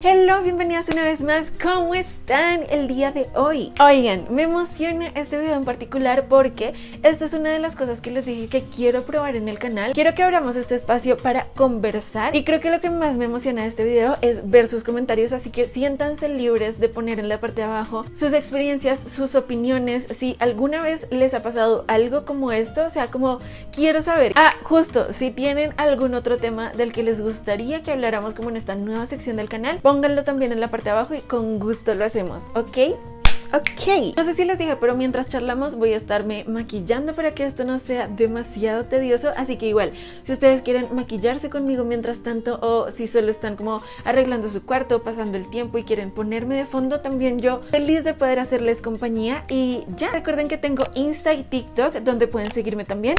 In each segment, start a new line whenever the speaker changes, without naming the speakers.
Hello, bienvenidas una vez más. ¿Cómo están el día de hoy? Oigan, me emociona este video en particular porque esta es una de las cosas que les dije que quiero probar en el canal. Quiero que abramos este espacio para conversar y creo que lo que más me emociona de este video es ver sus comentarios, así que siéntanse libres de poner en la parte de abajo sus experiencias, sus opiniones, si alguna vez les ha pasado algo como esto, o sea, como quiero saber. Ah, justo, si tienen algún otro tema del que les gustaría que habláramos como en esta nueva sección del canal, pónganlo también en la parte de abajo y con gusto lo hacemos, ¿ok? Ok. No sé si les dije, pero mientras charlamos voy a estarme maquillando para que esto no sea demasiado tedioso. Así que igual, si ustedes quieren maquillarse conmigo mientras tanto o si solo están como arreglando su cuarto, pasando el tiempo y quieren ponerme de fondo, también yo feliz de poder hacerles compañía. Y ya recuerden que tengo Insta y TikTok donde pueden seguirme también.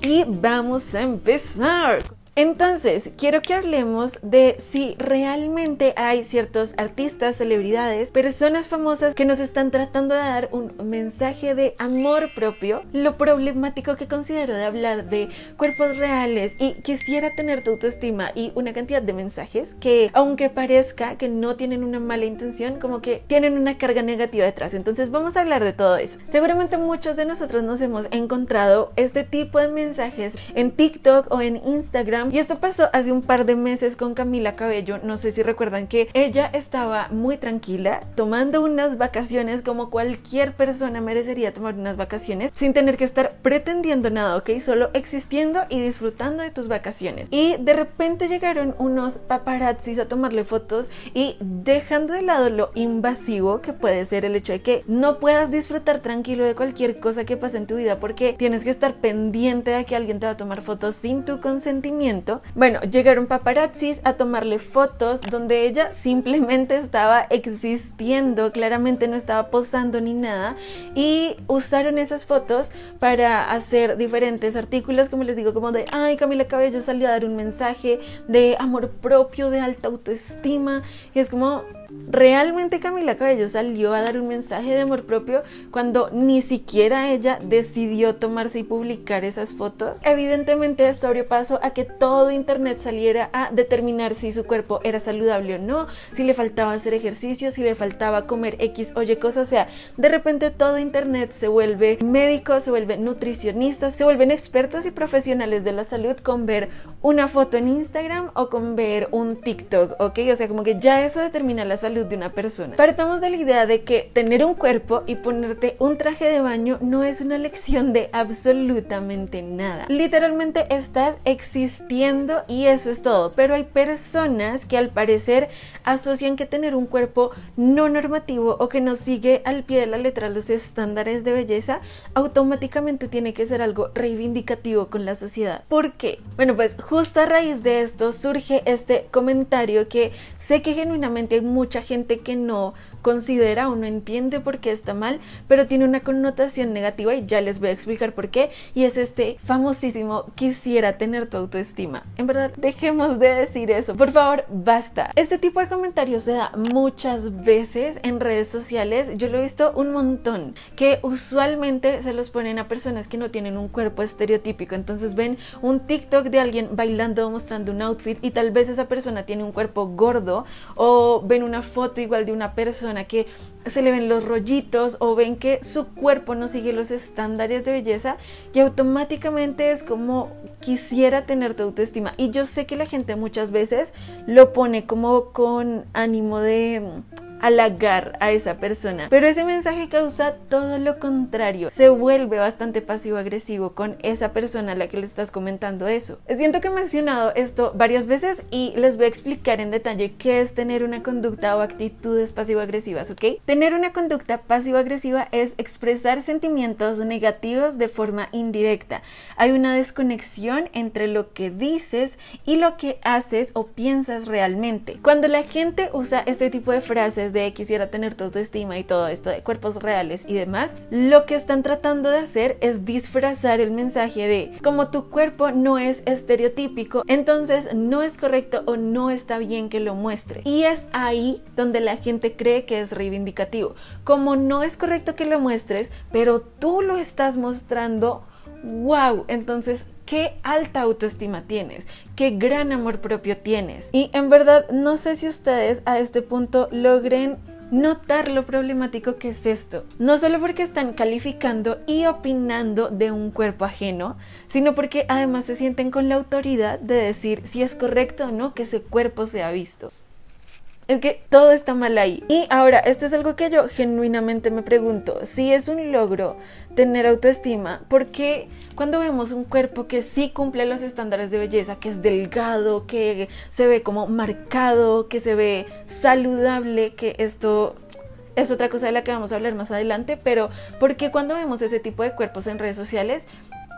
Y vamos a empezar. Entonces, quiero que hablemos de si realmente hay ciertos artistas, celebridades, personas famosas que nos están tratando de dar un mensaje de amor propio, lo problemático que considero de hablar de cuerpos reales y quisiera tener tu autoestima y una cantidad de mensajes que, aunque parezca que no tienen una mala intención, como que tienen una carga negativa detrás. Entonces, vamos a hablar de todo eso. Seguramente muchos de nosotros nos hemos encontrado este tipo de mensajes en TikTok o en Instagram y esto pasó hace un par de meses con Camila Cabello. No sé si recuerdan que ella estaba muy tranquila, tomando unas vacaciones como cualquier persona merecería tomar unas vacaciones, sin tener que estar pretendiendo nada, ¿ok? Solo existiendo y disfrutando de tus vacaciones. Y de repente llegaron unos paparazzis a tomarle fotos y dejando de lado lo invasivo que puede ser el hecho de que no puedas disfrutar tranquilo de cualquier cosa que pase en tu vida porque tienes que estar pendiente de que alguien te va a tomar fotos sin tu consentimiento bueno, llegaron paparazzis a tomarle fotos donde ella simplemente estaba existiendo, claramente no estaba posando ni nada, y usaron esas fotos para hacer diferentes artículos, como les digo, como de, ay, Camila Cabello salió a dar un mensaje de amor propio, de alta autoestima, y es como, Realmente Camila Cabello salió a dar un mensaje de amor propio cuando ni siquiera ella decidió tomarse y publicar esas fotos. Evidentemente esto abrió paso a que todo internet saliera a determinar si su cuerpo era saludable o no, si le faltaba hacer ejercicio, si le faltaba comer X o Y cosa, o sea, de repente todo internet se vuelve médico, se vuelve nutricionista, se vuelven expertos y profesionales de la salud con ver una foto en Instagram o con ver un TikTok, ¿ok? O sea, como que ya eso determina la salud de una persona. Partamos de la idea de que tener un cuerpo y ponerte un traje de baño no es una lección de absolutamente nada. Literalmente estás existiendo y eso es todo. Pero hay personas que al parecer asocian que tener un cuerpo no normativo o que no sigue al pie de la letra los estándares de belleza automáticamente tiene que ser algo reivindicativo con la sociedad. ¿Por qué? Bueno, pues justo a raíz de esto surge este comentario que sé que genuinamente hay muy mucha gente que no considera o no entiende por qué está mal, pero tiene una connotación negativa y ya les voy a explicar por qué. Y es este famosísimo quisiera tener tu autoestima. En verdad, dejemos de decir eso. Por favor, basta. Este tipo de comentarios se da muchas veces en redes sociales. Yo lo he visto un montón, que usualmente se los ponen a personas que no tienen un cuerpo estereotípico. Entonces ven un TikTok de alguien bailando o mostrando un outfit y tal vez esa persona tiene un cuerpo gordo o ven una foto igual de una persona que se le ven los rollitos o ven que su cuerpo no sigue los estándares de belleza y automáticamente es como quisiera tener tu autoestima. Y yo sé que la gente muchas veces lo pone como con ánimo de halagar a esa persona. Pero ese mensaje causa todo lo contrario. Se vuelve bastante pasivo-agresivo con esa persona a la que le estás comentando eso. Siento que he mencionado esto varias veces y les voy a explicar en detalle qué es tener una conducta o actitudes pasivo-agresivas, ¿ok? Tener una conducta pasivo-agresiva es expresar sentimientos negativos de forma indirecta. Hay una desconexión entre lo que dices y lo que haces o piensas realmente. Cuando la gente usa este tipo de frases de quisiera tener tu autoestima y todo esto de cuerpos reales y demás, lo que están tratando de hacer es disfrazar el mensaje de como tu cuerpo no es estereotípico, entonces no es correcto o no está bien que lo muestre. Y es ahí donde la gente cree que es reivindicativo. Como no es correcto que lo muestres, pero tú lo estás mostrando wow, entonces qué alta autoestima tienes, qué gran amor propio tienes. Y en verdad no sé si ustedes a este punto logren notar lo problemático que es esto. No solo porque están calificando y opinando de un cuerpo ajeno, sino porque además se sienten con la autoridad de decir si es correcto o no que ese cuerpo sea visto. Es que todo está mal ahí. Y ahora, esto es algo que yo genuinamente me pregunto. Si es un logro tener autoestima, ¿por qué cuando vemos un cuerpo que sí cumple los estándares de belleza, que es delgado, que se ve como marcado, que se ve saludable, que esto es otra cosa de la que vamos a hablar más adelante, pero ¿por qué cuando vemos ese tipo de cuerpos en redes sociales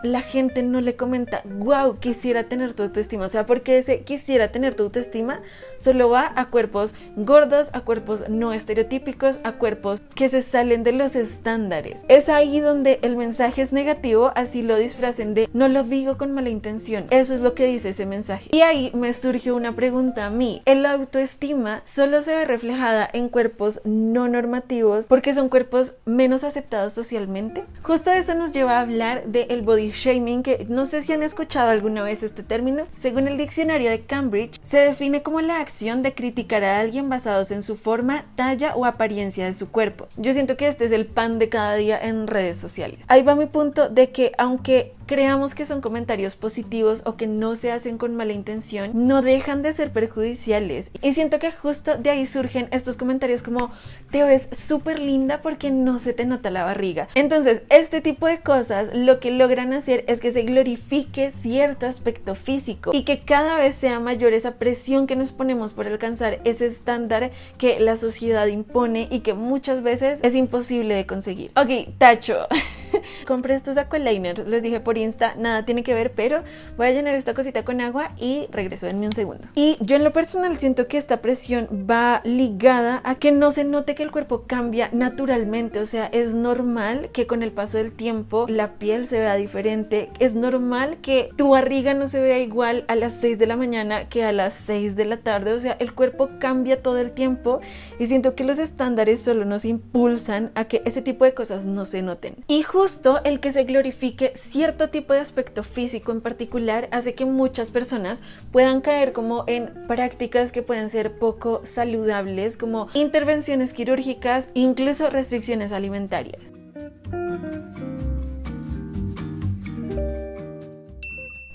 la gente no le comenta, wow, quisiera tener tu autoestima. O sea, porque ese quisiera tener tu autoestima solo va a cuerpos gordos, a cuerpos no estereotípicos, a cuerpos que se salen de los estándares. Es ahí donde el mensaje es negativo, así lo disfracen de no lo digo con mala intención. Eso es lo que dice ese mensaje. Y ahí me surgió una pregunta a mí. El autoestima solo se ve reflejada en cuerpos no normativos porque son cuerpos menos aceptados socialmente. Justo eso nos lleva a hablar del de body shaming, que no sé si han escuchado alguna vez este término. Según el diccionario de Cambridge, se define como la acción de criticar a alguien basados en su forma, talla o apariencia de su cuerpo. Yo siento que este es el pan de cada día en redes sociales. Ahí va mi punto de que aunque creamos que son comentarios positivos o que no se hacen con mala intención, no dejan de ser perjudiciales. Y siento que justo de ahí surgen estos comentarios como te ves súper linda porque no se te nota la barriga. Entonces, este tipo de cosas lo que logran hacer es que se glorifique cierto aspecto físico y que cada vez sea mayor esa presión que nos ponemos por alcanzar ese estándar que la sociedad impone y que muchas veces es imposible de conseguir. Ok, tacho. Compré estos aqualiners, les dije por Insta, nada tiene que ver, pero voy a llenar esta cosita con agua y regreso en un segundo. Y yo en lo personal siento que esta presión va ligada a que no se note que el cuerpo cambia naturalmente, o sea, es normal que con el paso del tiempo la piel se vea diferente, es normal que tu barriga no se vea igual a las 6 de la mañana que a las 6 de la tarde, o sea, el cuerpo cambia todo el tiempo y siento que los estándares solo nos impulsan a que ese tipo de cosas no se noten justo el que se glorifique cierto tipo de aspecto físico en particular hace que muchas personas puedan caer como en prácticas que pueden ser poco saludables, como intervenciones quirúrgicas, e incluso restricciones alimentarias.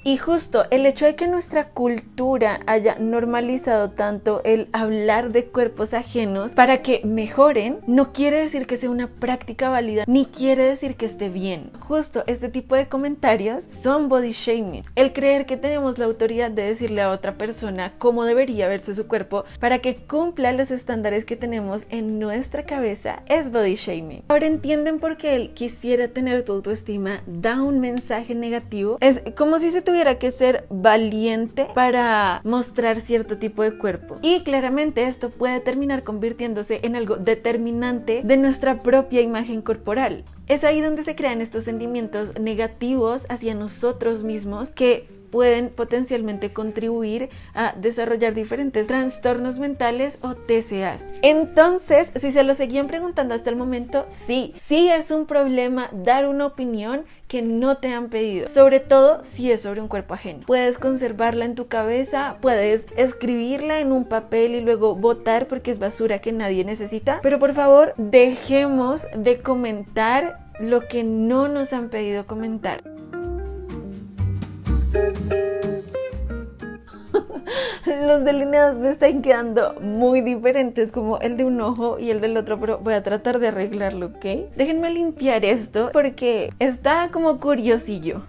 Y justo el hecho de que nuestra cultura haya normalizado tanto el hablar de cuerpos ajenos para que mejoren, no quiere decir que sea una práctica válida, ni quiere decir que esté bien. Justo este tipo de comentarios son body shaming. El creer que tenemos la autoridad de decirle a otra persona cómo debería verse su cuerpo para que cumpla los estándares que tenemos en nuestra cabeza es body shaming. Ahora entienden por qué el quisiera tener tu autoestima da un mensaje negativo. Es como si se tuviera que ser valiente para mostrar cierto tipo de cuerpo. Y claramente esto puede terminar convirtiéndose en algo determinante de nuestra propia imagen corporal. Es ahí donde se crean estos sentimientos negativos hacia nosotros mismos que pueden potencialmente contribuir a desarrollar diferentes trastornos mentales o TCAs. Entonces, si se lo seguían preguntando hasta el momento, sí, sí es un problema dar una opinión que no te han pedido, sobre todo si es sobre un cuerpo ajeno. Puedes conservarla en tu cabeza, puedes escribirla en un papel y luego votar porque es basura que nadie necesita, pero por favor dejemos de comentar lo que no nos han pedido comentar. Los delineados me están quedando muy diferentes, como el de un ojo y el del otro, pero voy a tratar de arreglarlo, ¿ok? Déjenme limpiar esto porque está como curiosillo.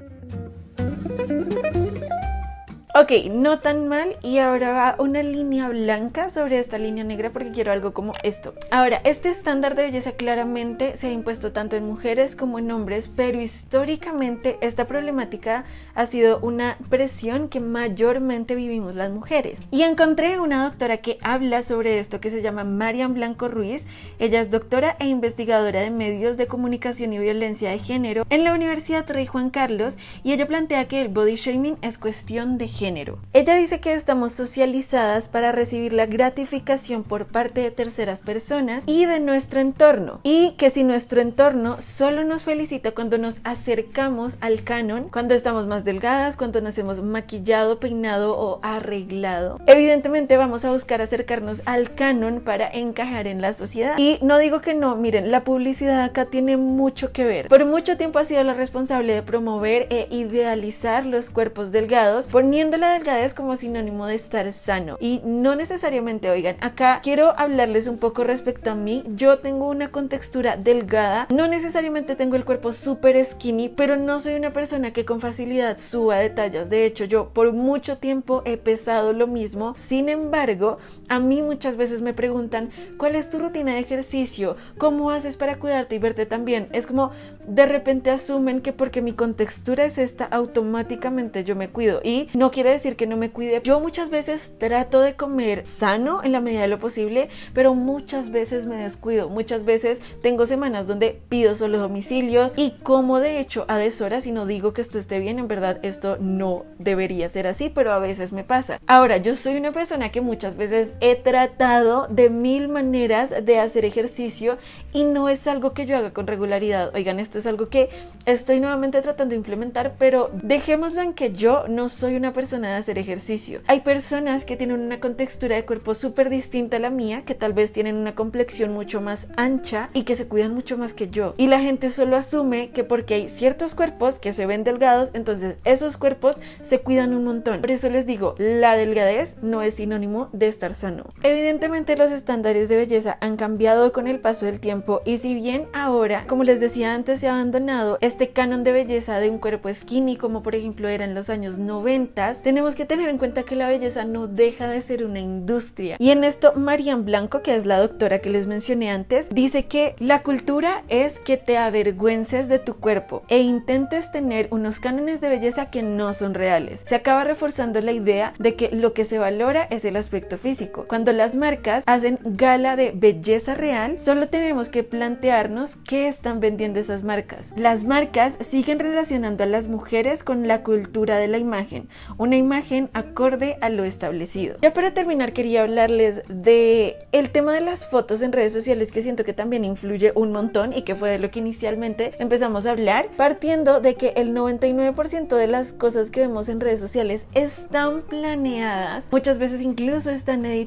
Ok, no tan mal. Y ahora va una línea blanca sobre esta línea negra porque quiero algo como esto. Ahora, este estándar de belleza claramente se ha impuesto tanto en mujeres como en hombres, pero históricamente esta problemática ha sido una presión que mayormente vivimos las mujeres. Y encontré una doctora que habla sobre esto que se llama Marian Blanco Ruiz. Ella es doctora e investigadora de medios de comunicación y violencia de género en la Universidad Rey Juan Carlos y ella plantea que el body shaming es cuestión de género género. Ella dice que estamos socializadas para recibir la gratificación por parte de terceras personas y de nuestro entorno, y que si nuestro entorno solo nos felicita cuando nos acercamos al canon, cuando estamos más delgadas, cuando nos hemos maquillado, peinado o arreglado, evidentemente vamos a buscar acercarnos al canon para encajar en la sociedad. Y no digo que no, miren, la publicidad acá tiene mucho que ver. Por mucho tiempo ha sido la responsable de promover e idealizar los cuerpos delgados, poniendo la la delgadez como sinónimo de estar sano y no necesariamente, oigan, acá quiero hablarles un poco respecto a mí. Yo tengo una contextura delgada, no necesariamente tengo el cuerpo súper skinny, pero no soy una persona que con facilidad suba detalles De hecho, yo por mucho tiempo he pesado lo mismo. Sin embargo, a mí muchas veces me preguntan, ¿cuál es tu rutina de ejercicio? ¿Cómo haces para cuidarte y verte tan bien? Es como de repente asumen que porque mi contextura es esta, automáticamente yo me cuido. Y no quiere decir que no me cuide. Yo muchas veces trato de comer sano en la medida de lo posible, pero muchas veces me descuido. Muchas veces tengo semanas donde pido solo domicilios y como de hecho a deshoras y no digo que esto esté bien, en verdad esto no debería ser así, pero a veces me pasa. Ahora, yo soy una persona que muchas veces he tratado de mil maneras de hacer ejercicio y no es algo que yo haga con regularidad. Oigan, esto es algo que estoy nuevamente tratando de implementar, pero dejémoslo en que yo no soy una persona de hacer ejercicio. Hay personas que tienen una contextura de cuerpo súper distinta a la mía, que tal vez tienen una complexión mucho más ancha y que se cuidan mucho más que yo. Y la gente solo asume que porque hay ciertos cuerpos que se ven delgados, entonces esos cuerpos se cuidan un montón. Por eso les digo, la delgadez no es sinónimo de estar no. Evidentemente los estándares de belleza han cambiado con el paso del tiempo y si bien ahora, como les decía antes, se ha abandonado este canon de belleza de un cuerpo skinny como por ejemplo era en los años 90, tenemos que tener en cuenta que la belleza no deja de ser una industria. Y en esto Marian Blanco, que es la doctora que les mencioné antes, dice que la cultura es que te avergüences de tu cuerpo e intentes tener unos cánones de belleza que no son reales. Se acaba reforzando la idea de que lo que se valora es el aspecto físico cuando las marcas hacen gala de belleza real, solo tenemos que plantearnos qué están vendiendo esas marcas. Las marcas siguen relacionando a las mujeres con la cultura de la imagen, una imagen acorde a lo establecido. Ya para terminar quería hablarles del tema de las fotos en redes sociales que siento que también influye un montón y que fue de lo que inicialmente empezamos a hablar, partiendo de que el 99% de las cosas que vemos en redes sociales están planeadas, muchas veces incluso están editadas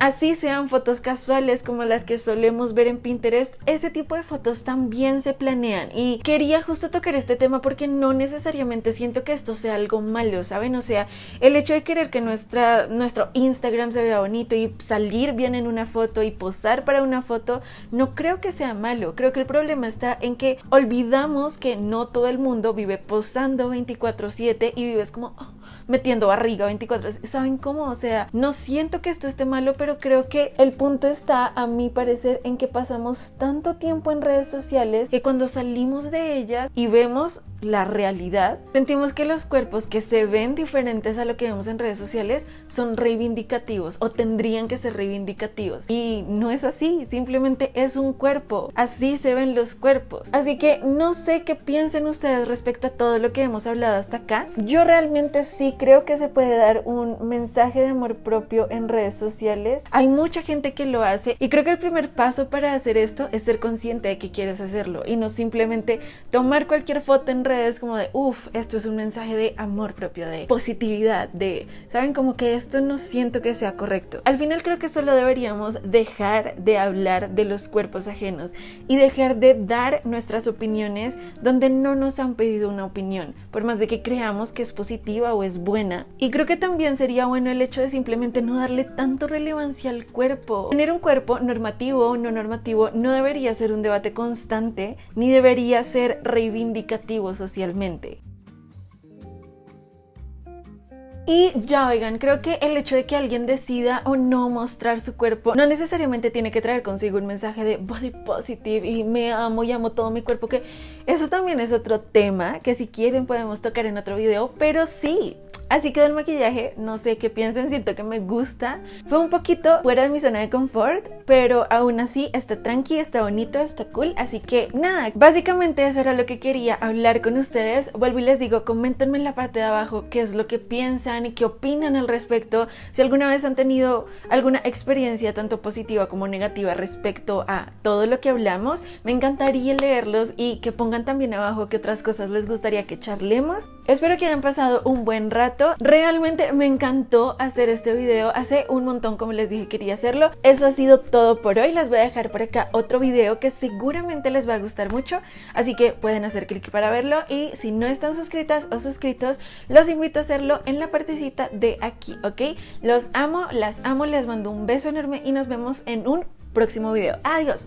así sean fotos casuales como las que solemos ver en Pinterest, ese tipo de fotos también se planean y quería justo tocar este tema porque no necesariamente siento que esto sea algo malo, ¿saben? O sea, el hecho de querer que nuestra, nuestro Instagram se vea bonito y salir bien en una foto y posar para una foto, no creo que sea malo, creo que el problema está en que olvidamos que no todo el mundo vive posando 24/7 y vives como... Oh, metiendo barriga 24 ¿Saben cómo? O sea, no siento que esto esté malo, pero creo que el punto está, a mi parecer, en que pasamos tanto tiempo en redes sociales que cuando salimos de ellas y vemos la realidad, sentimos que los cuerpos que se ven diferentes a lo que vemos en redes sociales son reivindicativos o tendrían que ser reivindicativos. Y no es así, simplemente es un cuerpo. Así se ven los cuerpos. Así que no sé qué piensen ustedes respecto a todo lo que hemos hablado hasta acá. Yo realmente sí creo que se puede dar un mensaje de amor propio en redes sociales. Hay mucha gente que lo hace y creo que el primer paso para hacer esto es ser consciente de que quieres hacerlo y no simplemente tomar cualquier foto en es como de, uff, esto es un mensaje de amor propio, de positividad, de, ¿saben? Como que esto no siento que sea correcto. Al final creo que solo deberíamos dejar de hablar de los cuerpos ajenos y dejar de dar nuestras opiniones donde no nos han pedido una opinión, por más de que creamos que es positiva o es buena. Y creo que también sería bueno el hecho de simplemente no darle tanto relevancia al cuerpo. Tener un cuerpo normativo o no normativo no debería ser un debate constante ni debería ser reivindicativo socialmente. Y ya, oigan, creo que el hecho de que alguien decida o no mostrar su cuerpo no necesariamente tiene que traer consigo un mensaje de body positive y me amo y amo todo mi cuerpo, que eso también es otro tema que si quieren podemos tocar en otro video, pero sí, Así que el maquillaje, no sé qué piensen, siento que me gusta. Fue un poquito fuera de mi zona de confort, pero aún así está tranqui, está bonito, está cool. Así que nada, básicamente eso era lo que quería hablar con ustedes. Vuelvo y les digo, Comentenme en la parte de abajo qué es lo que piensan y qué opinan al respecto. Si alguna vez han tenido alguna experiencia tanto positiva como negativa respecto a todo lo que hablamos, me encantaría leerlos y que pongan también abajo qué otras cosas les gustaría que charlemos. Espero que hayan pasado un buen rato Realmente me encantó hacer este video. Hace un montón, como les dije, quería hacerlo. Eso ha sido todo por hoy. Les voy a dejar por acá otro video que seguramente les va a gustar mucho. Así que pueden hacer clic para verlo. Y si no están suscritas o suscritos, los invito a hacerlo en la partecita de aquí, ¿ok? Los amo, las amo, les mando un beso enorme y nos vemos en un próximo video. Adiós.